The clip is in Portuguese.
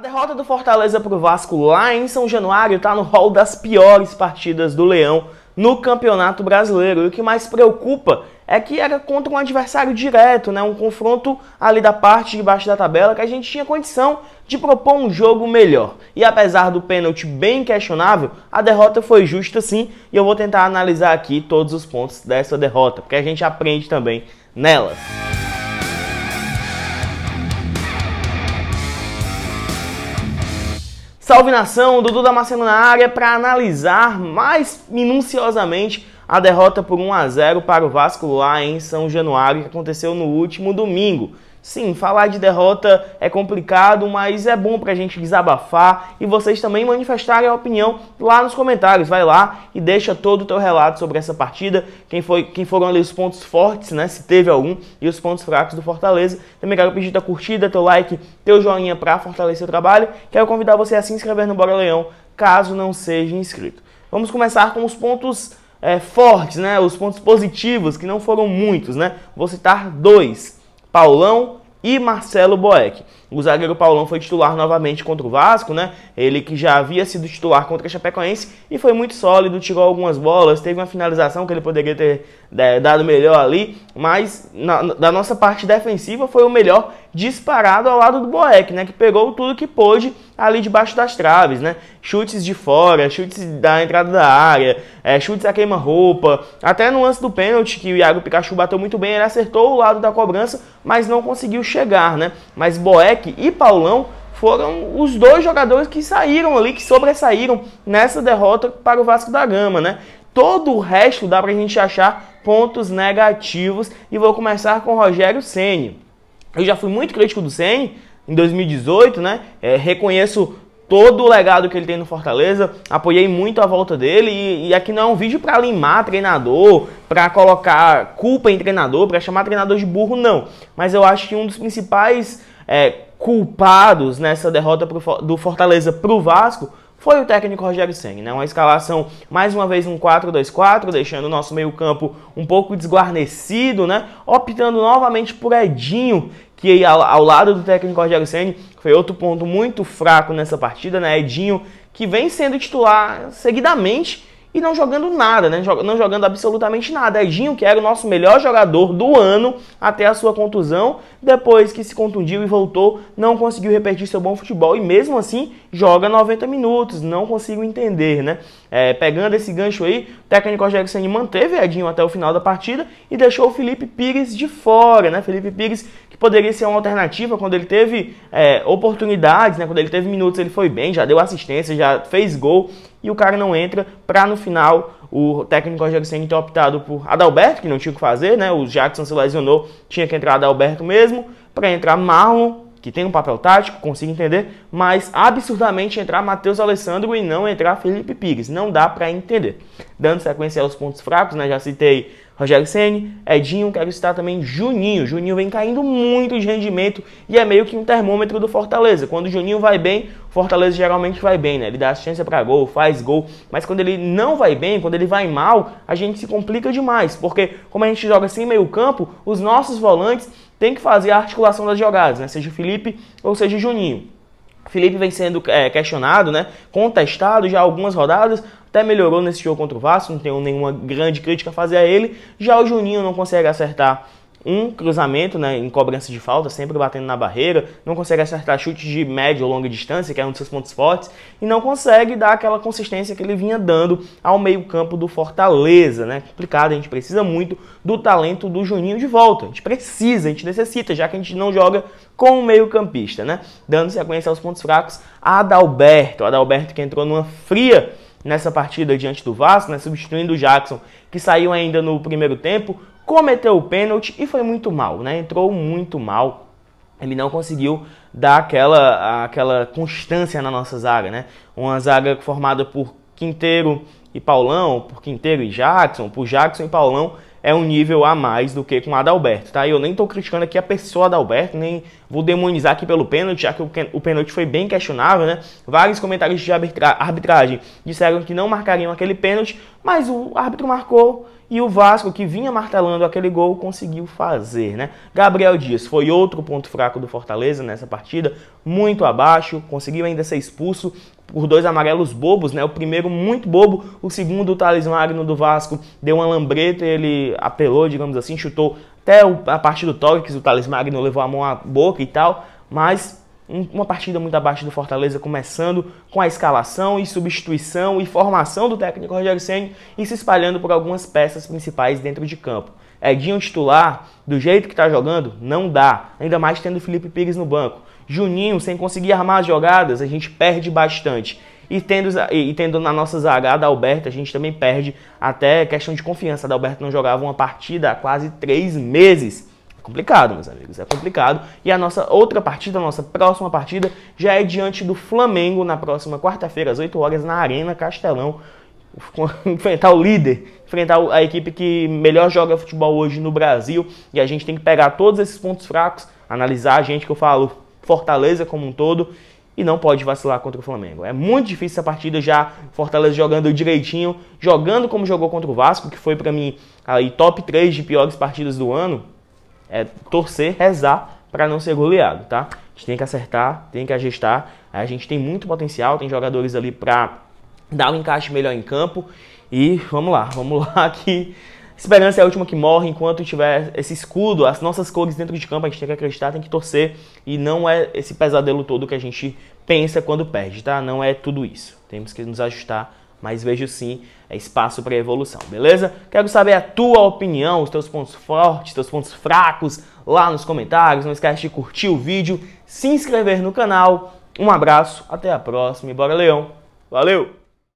A derrota do Fortaleza para o Vasco lá em São Januário está no rol das piores partidas do Leão no Campeonato Brasileiro. E o que mais preocupa é que era contra um adversário direto, né? um confronto ali da parte de baixo da tabela que a gente tinha condição de propor um jogo melhor. E apesar do pênalti bem questionável, a derrota foi justa sim, e eu vou tentar analisar aqui todos os pontos dessa derrota, porque a gente aprende também nela. Música Salve nação, Dudu da Marcelo na área para analisar mais minuciosamente a derrota por 1 a 0 para o Vasco lá em São Januário que aconteceu no último domingo. Sim, falar de derrota é complicado, mas é bom pra gente desabafar e vocês também manifestarem a opinião lá nos comentários. Vai lá e deixa todo o teu relato sobre essa partida, quem, foi, quem foram ali os pontos fortes, né, se teve algum, e os pontos fracos do Fortaleza. Também quero pedir tua curtida, teu like, teu joinha pra fortalecer o trabalho. Quero convidar você a se inscrever no Bora Leão, caso não seja inscrito. Vamos começar com os pontos é, fortes, né, os pontos positivos, que não foram muitos, né, vou citar dois Paulão e Marcelo Boeck. O zagueiro Paulão foi titular novamente contra o Vasco, né? Ele que já havia sido titular contra o Chapecoense e foi muito sólido, tirou algumas bolas, teve uma finalização que ele poderia ter é, dado melhor ali, mas na, da nossa parte defensiva foi o melhor disparado ao lado do Boeck, né? Que pegou tudo que pôde ali debaixo das traves, né? Chutes de fora, chutes da entrada da área, é, chutes a queima-roupa, até no lance do pênalti que o Iago Pikachu bateu muito bem, ele acertou o lado da cobrança, mas não conseguiu chegar, né? Mas Boeck Peck e Paulão foram os dois jogadores que saíram ali, que sobressaíram nessa derrota para o Vasco da Gama, né? Todo o resto dá para a gente achar pontos negativos e vou começar com o Rogério Ceni. Eu já fui muito crítico do Ceni em 2018, né? É, reconheço todo o legado que ele tem no Fortaleza, apoiei muito a volta dele e, e aqui não é um vídeo para limar treinador, para colocar culpa em treinador, para chamar treinador de burro, não. Mas eu acho que um dos principais é, culpados nessa derrota do Fortaleza para o Vasco foi o técnico Rogério Senna, né? Uma escalação, mais uma vez, um 4-2-4, deixando o nosso meio campo um pouco desguarnecido, né? Optando novamente por Edinho, que ao, ao lado do técnico Rogério Senna foi outro ponto muito fraco nessa partida, né? Edinho, que vem sendo titular seguidamente e não jogando nada, né? Não jogando absolutamente nada. Edinho, que era o nosso melhor jogador do ano até a sua contusão, depois que se contundiu e voltou, não conseguiu repetir seu bom futebol e mesmo assim joga 90 minutos. Não consigo entender, né? É, pegando esse gancho aí, o técnico Rogério Ceni manteve Edinho até o final da partida e deixou o Felipe Pires de fora, né? Felipe Pires poderia ser uma alternativa quando ele teve é, oportunidades, né? Quando ele teve minutos, ele foi bem, já deu assistência, já fez gol e o cara não entra para no final o técnico Rogério Senna ter optado por Adalberto, que não tinha o que fazer, né? O Jackson se lesionou, tinha que entrar Adalberto mesmo, para entrar Marlon, que tem um papel tático, consigo entender, mas absurdamente entrar Matheus Alessandro e não entrar Felipe Pires. Não dá para entender. Dando sequência aos pontos fracos, né? Já citei Rogério Ceni, Edinho, quero citar também Juninho. Juninho vem caindo muito de rendimento e é meio que um termômetro do Fortaleza. Quando o Juninho vai bem, o Fortaleza geralmente vai bem, né? Ele dá assistência para gol, faz gol, mas quando ele não vai bem, quando ele vai mal, a gente se complica demais, porque como a gente joga sem meio-campo, os nossos volantes têm que fazer a articulação das jogadas, né? Seja o Felipe ou seja o Juninho. Felipe vem sendo é, questionado, né? Contestado já algumas rodadas, até melhorou nesse jogo contra o Vasco, não tenho nenhuma grande crítica a fazer a ele. Já o Juninho não consegue acertar um cruzamento né, em cobrança de falta, sempre batendo na barreira, não consegue acertar chutes de média ou longa distância, que é um dos seus pontos fortes, e não consegue dar aquela consistência que ele vinha dando ao meio-campo do Fortaleza. Né? Complicado, a gente precisa muito do talento do Juninho de volta. A gente precisa, a gente necessita, já que a gente não joga com o meio-campista, né? Dando sequência aos pontos fracos, Adalberto. Adalberto que entrou numa fria nessa partida diante do Vasco, né? substituindo o Jackson, que saiu ainda no primeiro tempo cometeu o pênalti e foi muito mal, né? Entrou muito mal. Ele não conseguiu dar aquela, aquela constância na nossa zaga, né? Uma zaga formada por Quinteiro e Paulão, por Quinteiro e Jackson, por Jackson e Paulão é um nível a mais do que com Adalberto, tá? Eu nem estou criticando aqui a pessoa Adalberto, nem vou demonizar aqui pelo pênalti, já que o pênalti foi bem questionável, né? Vários comentários de arbitra arbitragem disseram que não marcariam aquele pênalti, mas o árbitro marcou e o Vasco, que vinha martelando aquele gol, conseguiu fazer, né? Gabriel Dias foi outro ponto fraco do Fortaleza nessa partida, muito abaixo, conseguiu ainda ser expulso, por dois amarelos bobos, né? O primeiro muito bobo, o segundo o Thales Magno do Vasco deu uma lambreta, ele apelou, digamos assim, chutou até a parte do tórax, o Thales Magno levou a mão à boca e tal, mas uma partida muito abaixo do Fortaleza, começando com a escalação e substituição e formação do técnico Rogério Senna e se espalhando por algumas peças principais dentro de campo. Edinho titular, do jeito que está jogando, não dá, ainda mais tendo Felipe Pires no banco. Juninho, sem conseguir armar as jogadas, a gente perde bastante. E tendo, e tendo na nossa zaga Alberto, a gente também perde até questão de confiança. da Alberto não jogava uma partida há quase três meses. É complicado, meus amigos, é complicado. E a nossa outra partida, a nossa próxima partida, já é diante do Flamengo na próxima quarta-feira, às 8 horas, na Arena Castelão. enfrentar o líder, enfrentar a equipe que melhor joga futebol hoje no Brasil. E a gente tem que pegar todos esses pontos fracos, analisar a gente que eu falo, Fortaleza como um todo, e não pode vacilar contra o Flamengo. É muito difícil essa partida já, Fortaleza jogando direitinho, jogando como jogou contra o Vasco, que foi para mim aí top 3 de piores partidas do ano é torcer, rezar para não ser goleado, tá? A gente tem que acertar, tem que ajustar. A gente tem muito potencial, tem jogadores ali para dar um encaixe melhor em campo. E vamos lá, vamos lá que esperança é a última que morre. Enquanto tiver esse escudo, as nossas cores dentro de campo, a gente tem que acreditar, tem que torcer. E não é esse pesadelo todo que a gente pensa quando perde, tá? Não é tudo isso. Temos que nos ajustar mas vejo sim é espaço para evolução, beleza? Quero saber a tua opinião, os teus pontos fortes, teus pontos fracos lá nos comentários. Não esquece de curtir o vídeo, se inscrever no canal. Um abraço, até a próxima e bora Leão. Valeu!